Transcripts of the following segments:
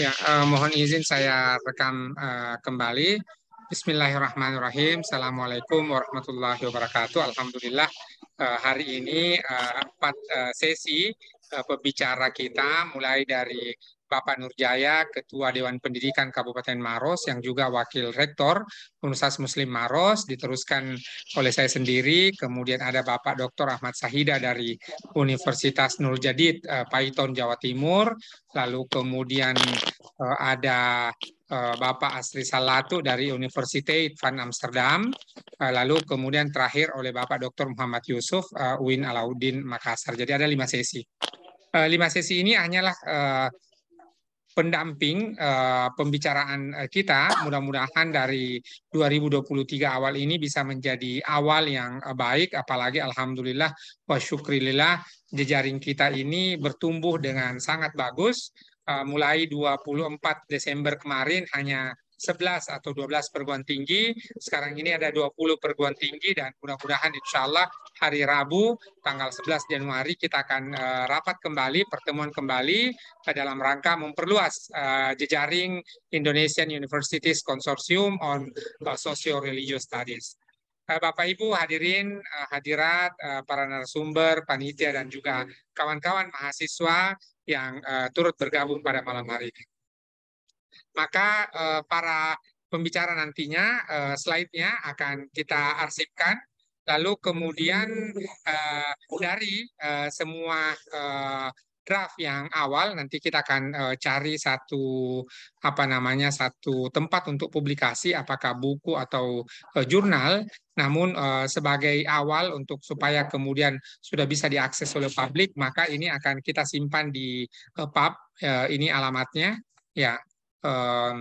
Ya, uh, mohon izin saya rekam uh, kembali. Bismillahirrahmanirrahim. Assalamualaikum warahmatullahi wabarakatuh. Alhamdulillah uh, hari ini uh, empat uh, sesi uh, pembicara kita mulai dari Bapak Nurjaya, Ketua Dewan Pendidikan Kabupaten Maros yang juga Wakil Rektor Universitas Muslim Maros, diteruskan oleh saya sendiri, kemudian ada Bapak Dr. Ahmad Sahida dari Universitas Nurjadid, eh, Paiton, Jawa Timur, lalu kemudian eh, ada eh, Bapak Asri Salatu dari Universiteit van Amsterdam, eh, lalu kemudian terakhir oleh Bapak Dr. Muhammad Yusuf, UIN Alauddin Makassar. Jadi ada lima sesi. lima sesi ini hanyalah pendamping uh, pembicaraan eh, kita. Mudah-mudahan dari 2023 awal ini bisa menjadi awal yang eh, baik, apalagi alhamdulillah wa syukrilillah jejaring kita ini bertumbuh dengan sangat bagus. Uh, mulai 24 Desember kemarin hanya 11 atau 12 perguruan tinggi, sekarang ini ada 20 perguruan tinggi dan mudah-mudahan insyaallah Allah hari Rabu tanggal 11 Januari kita akan uh, rapat kembali, pertemuan kembali dalam rangka memperluas uh, jejaring Indonesian Universities Consortium on uh, Socio-Religious Studies. Eh, Bapak Ibu hadirin, hadirat, para narasumber, panitia dan juga kawan-kawan mahasiswa yang turut bergabung pada malam hari ini. Maka para pembicara nantinya slide-nya akan kita arsipkan Lalu kemudian uh, dari uh, semua uh, draft yang awal nanti kita akan uh, cari satu apa namanya satu tempat untuk publikasi apakah buku atau uh, jurnal namun uh, sebagai awal untuk supaya kemudian sudah bisa diakses oleh publik maka ini akan kita simpan di uh, pub uh, ini alamatnya ya uh,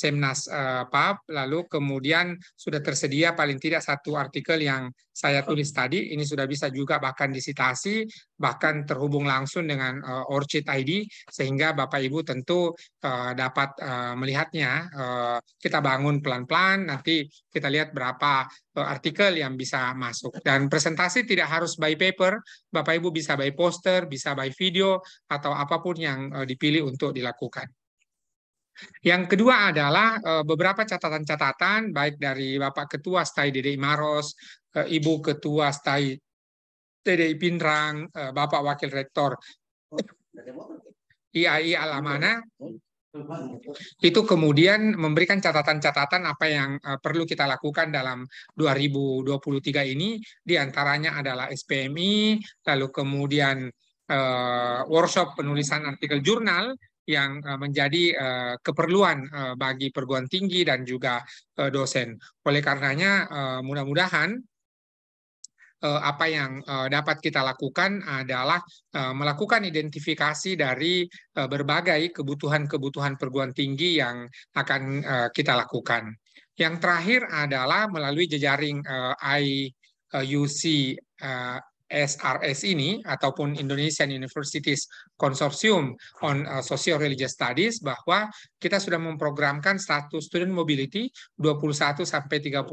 Semnas uh, eh, PAP, lalu kemudian sudah tersedia paling tidak satu artikel yang saya tulis tadi, ini sudah bisa juga bahkan disitasi, bahkan terhubung langsung dengan uh, Orchid ID, sehingga Bapak-Ibu tentu uh, dapat melihatnya, uh, kita bangun pelan-pelan, nanti kita lihat berapa artikel yang bisa masuk. Dan presentasi tidak harus by paper, Bapak-Ibu bisa by poster, bisa by video, atau apapun yang uh, dipilih untuk dilakukan. Yang kedua adalah eh, beberapa catatan-catatan baik dari Bapak Ketua Stai DDI Maros, eh, Ibu Ketua Stai Pinrang, Pindrang, eh, Bapak Wakil Rektor IAI Alamana, itu kemudian memberikan catatan-catatan apa yang perlu kita lakukan dalam 2023 ini, diantaranya adalah SPMI, lalu kemudian workshop penulisan artikel jurnal, yang eh, menjadi eh, keperluan eh, bagi perguruan tinggi dan juga dosen. Oleh karenanya, mudah-mudahan apa yang dapat kita lakukan adalah melakukan identifikasi dari berbagai kebutuhan-kebutuhan perguruan tinggi yang akan kita lakukan. Yang terakhir adalah melalui jejaring IUC SRS ini ataupun Indonesian Universities Consortium on uh, Social religious Studies bahwa kita sudah memprogramkan status student mobility 21 sampai 30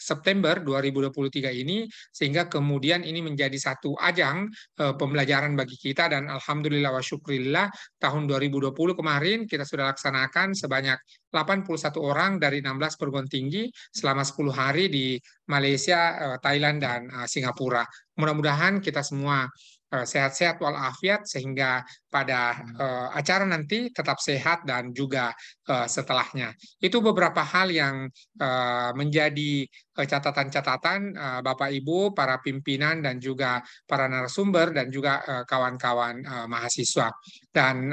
September 2023 ini sehingga kemudian ini menjadi satu ajang uh, pembelajaran bagi kita dan alhamdulillah wa syukurillah tahun 2020 kemarin kita sudah laksanakan sebanyak 81 orang dari 16 perguruan tinggi selama 10 hari di Malaysia, eh, Thailand, dan eh, Singapura. Mudah-mudahan kita semua eh, sehat-sehat walafiat sehingga pada uh, acara nanti tetap sehat dan juga uh, setelahnya. Itu beberapa hal yang uh, menjadi catatan-catatan eh, Bapak Ibu, para pimpinan dan juga para narasumber dan juga eh, kawan-kawan eh, mahasiswa. Dan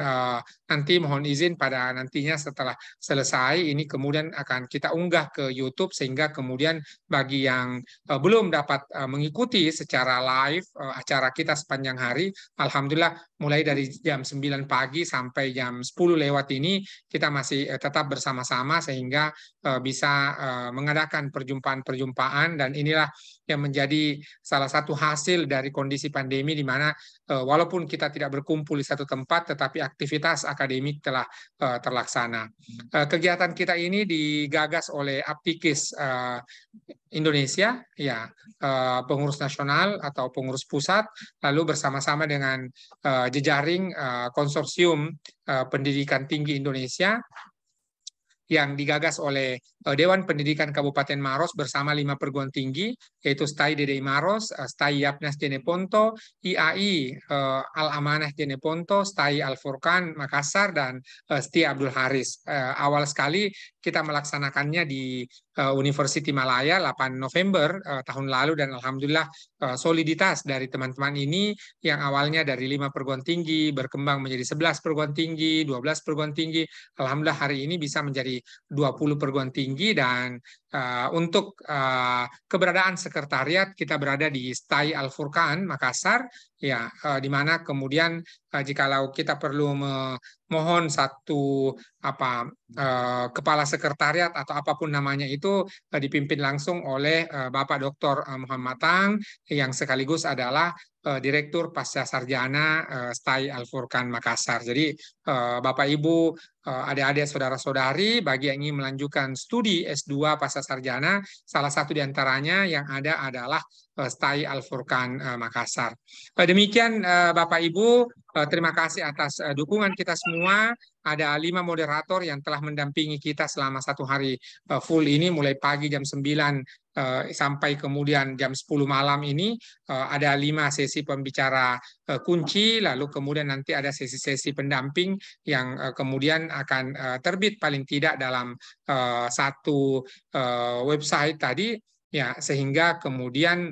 nanti mohon izin pada nantinya setelah selesai ini kemudian akan kita unggah ke YouTube sehingga kemudian bagi yang belum dapat mengikuti secara live acara kita sepanjang hari, alhamdulillah mulai dari jam 9 pagi sampai jam 10 lewat ini kita masih tetap bersama-sama sehingga bisa mengadakan perjumpaan perjumpaan dan inilah yang menjadi salah satu hasil dari kondisi pandemi di mana eh, walaupun kita tidak berkumpul di satu tempat tetapi aktivitas akademik telah eh, terlaksana. Eh, kegiatan kita ini digagas oleh Aptikis Indonesia ya pengurus nasional atau pengurus pusat lalu bersama-sama dengan jejaring konsorsium pendidikan tinggi Indonesia yang digagas oleh eh, Dewan Pendidikan Kabupaten Maros bersama lima perguruan tinggi, yaitu STAI DDI Maros, eh, STAI Yapnas Jeneponto, IAI eh, Al-Amanah Jeneponto, STAI al Furkan Makassar, dan STI Abdul Haris. Awal sekali kita melaksanakannya di Eh, University Malaya 8 November uh, tahun lalu dan alhamdulillah uh, soliditas dari teman-teman ini yang awalnya dari lima perguruan tinggi berkembang menjadi 11 perguruan tinggi, 12 perguruan tinggi, alhamdulillah hari ini bisa menjadi 20 perguruan tinggi dan uh, untuk uh, keberadaan sekretariat kita berada di Stai Al Furqan Makassar ya uh, di mana kemudian uh, jikalau kita perlu memohon satu apa uh, kepala sekretariat atau apapun namanya itu uh, dipimpin langsung oleh uh, Bapak Dr. Muhammad Tang yang sekaligus adalah Eh, Direktur Pasca Sarjana eh, STAI al furkan Makassar. Jadi eh, Bapak Ibu, adik-adik saudara-saudari bagi yang ingin melanjutkan studi S2 Pasca Sarjana, salah satu di antaranya yang ada adalah STAI al furkan Makassar. Demikian Bapak Ibu, terima kasih atas dukungan kita semua. Ada lima moderator yang telah mendampingi kita selama satu hari full ini, mulai pagi jam 9 Eh, sampai kemudian jam 10 malam ini eh, ada lima sesi pembicara eh, kunci, lalu kemudian nanti ada sesi-sesi pendamping yang kemudian akan terbit paling tidak dalam satu website tadi, ya sehingga kemudian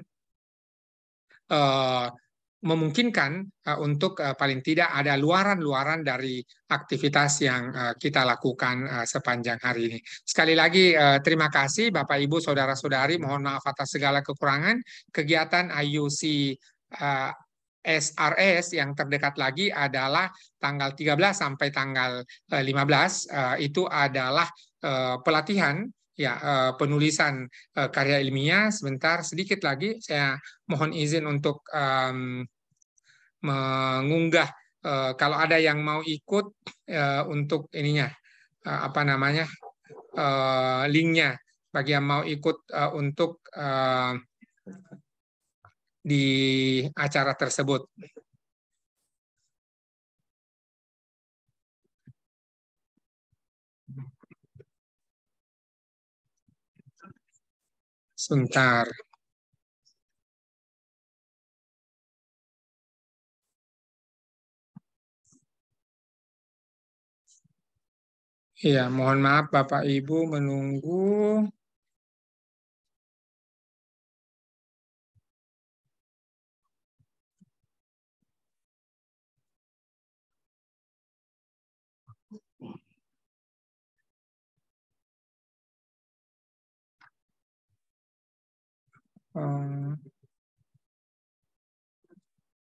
memungkinkan eh, untuk eh, paling tidak ada luaran-luaran dari aktivitas yang eh, kita lakukan sepanjang hari ini. Sekali lagi terima kasih Bapak Ibu saudara-saudari mohon maaf atas segala kekurangan. Kegiatan IUC SRS yang terdekat lagi adalah tanggal 13 sampai tanggal 15 itu adalah pelatihan ya eh, penulisan eh, karya ilmiah sebentar sedikit lagi saya mohon izin untuk um, mengunggah uh, kalau ada yang mau ikut uh, untuk ininya uh, apa namanya uh, linknya bagi yang mau ikut uh, untuk uh, di acara tersebut Sebentar. Ya, mohon maaf Bapak Ibu menunggu.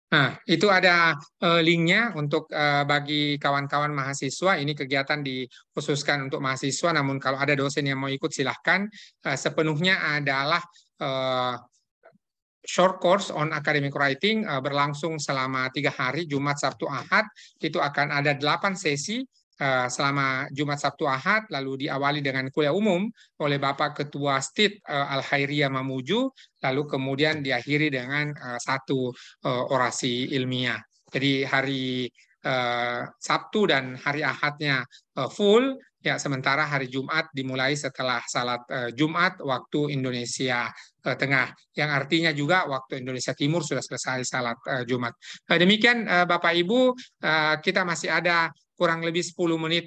Nah, itu ada eh, linknya untuk eh, bagi kawan-kawan mahasiswa. Ini kegiatan dikhususkan untuk mahasiswa, namun kalau ada dosen yang mau ikut silahkan. Eh, sepenuhnya adalah short course on academic writing berlangsung selama tiga hari, Jumat, Sabtu, Ahad. Itu akan ada delapan sesi Eh, selama Jumat Sabtu Ahad lalu diawali dengan kuliah umum oleh Bapak Ketua Stit eh, Al Khairia Mamuju lalu kemudian diakhiri dengan eh, satu orasi ilmiah. Jadi hari Sabtu dan hari Ahadnya full Ya, sementara hari Jumat dimulai setelah salat uh, Jumat waktu Indonesia uh, Tengah, yang artinya juga waktu Indonesia Timur sudah selesai salat uh, Jumat. Uh, demikian Bapak Ibu, kita masih ada kurang lebih 10 menit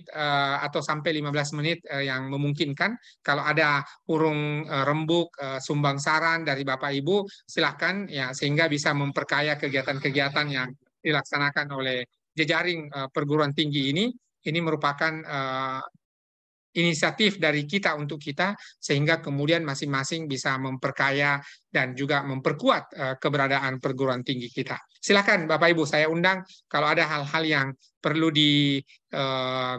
atau sampai 15 menit yang memungkinkan. Kalau ada urung rembuk, sumbang saran dari Bapak Ibu, silahkan ya sehingga bisa memperkaya kegiatan-kegiatan yang dilaksanakan oleh jejaring perguruan tinggi ini. Ini merupakan inisiatif dari kita untuk kita sehingga kemudian masing-masing bisa memperkaya dan juga memperkuat eh, keberadaan perguruan tinggi kita. Silakan Bapak Ibu saya undang kalau ada hal-hal yang perlu di uh,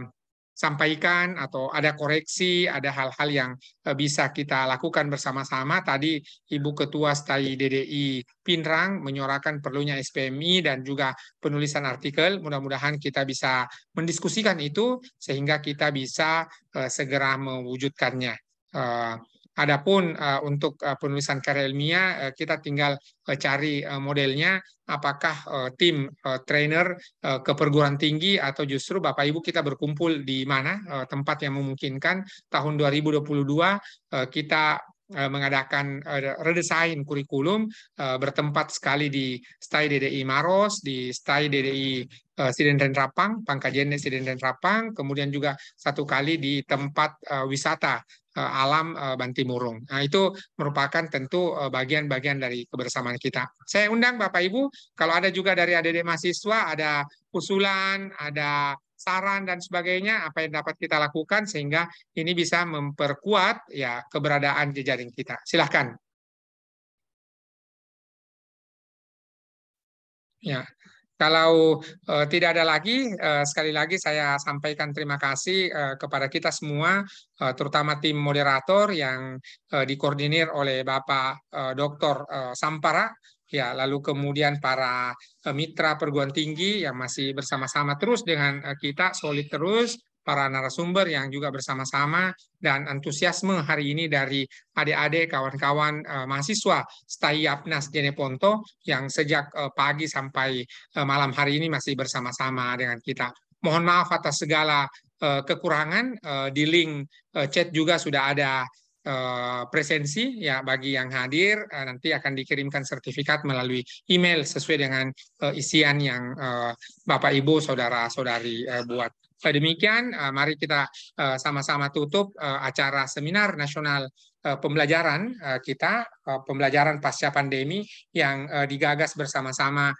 sampaikan atau ada koreksi, ada hal-hal yang eh, bisa kita lakukan bersama-sama. Tadi Ibu Ketua STAI DDI Pinrang menyorakan perlunya SPMI dan juga penulisan artikel. Mudah-mudahan kita bisa mendiskusikan itu sehingga kita bisa eh, segera mewujudkannya. Eh, Adapun uh, untuk uh, penulisan karya ilmiah uh, kita tinggal uh, cari uh, modelnya apakah uh, tim uh, trainer uh, ke perguruan tinggi atau justru Bapak Ibu kita berkumpul di mana uh, tempat yang memungkinkan tahun 2022 uh, kita Eh, mengadakan eh, redesign kurikulum eh, bertempat sekali di STAI DDI Maros, di STAI DDI Siden dan Rapang, Pangkajene Siden Rapang, kemudian juga satu kali di tempat wisata alam Bantimurung. Nah, itu merupakan tentu bagian-bagian dari kebersamaan kita. Saya undang Bapak Ibu, kalau ada juga dari adik-adik mahasiswa, ada usulan, ada saran dan sebagainya apa yang dapat kita lakukan sehingga ini bisa memperkuat ya keberadaan jejaring kita. Silahkan. Ya, kalau e, tidak ada lagi, e, sekali lagi saya sampaikan terima kasih e, kepada kita semua, e, terutama tim moderator yang e, dikoordinir oleh Bapak e, Dr. E, Sampara ya lalu kemudian para e, mitra perguruan tinggi yang masih bersama-sama terus dengan e, kita solid terus para narasumber yang juga bersama-sama dan antusiasme hari ini dari adik-adik kawan-kawan eh, mahasiswa Apnas Jeneponto yang sejak eh, pagi sampai eh, malam hari ini masih bersama-sama dengan kita. Mohon maaf atas segala e, kekurangan di link chat juga sudah ada Eh, presensi ya bagi yang hadir eh, nanti akan dikirimkan sertifikat melalui email sesuai dengan eh, isian yang Bapak Ibu saudara-saudari buat. Nah, demikian mari kita sama-sama tutup acara seminar nasional pembelajaran kita pembelajaran pasca pandemi yang digagas bersama-sama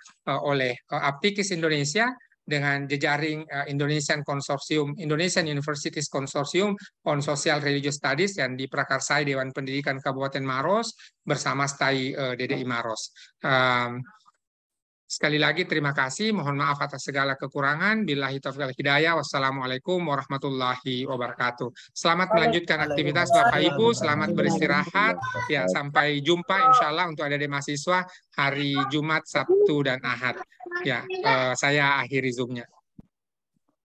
oleh Aptikis Indonesia dengan jejaring eh, Indonesian Consortium, Indonesian Universities Consortium on Social Religious Studies yang diprakarsai Dewan Pendidikan Kabupaten Maros bersama STAI uh, eh, DDI Maros. Um, Sekali lagi terima kasih. Mohon maaf atas segala kekurangan. Billahi taufiq hidayah. Wassalamualaikum warahmatullahi wabarakatuh. Selamat melanjutkan aktivitas Bapak Ibu. Selamat beristirahat. Ya sampai jumpa insya Allah untuk ada di mahasiswa hari Jumat, Sabtu dan Ahad. Ya eh, saya akhiri Zoom-nya.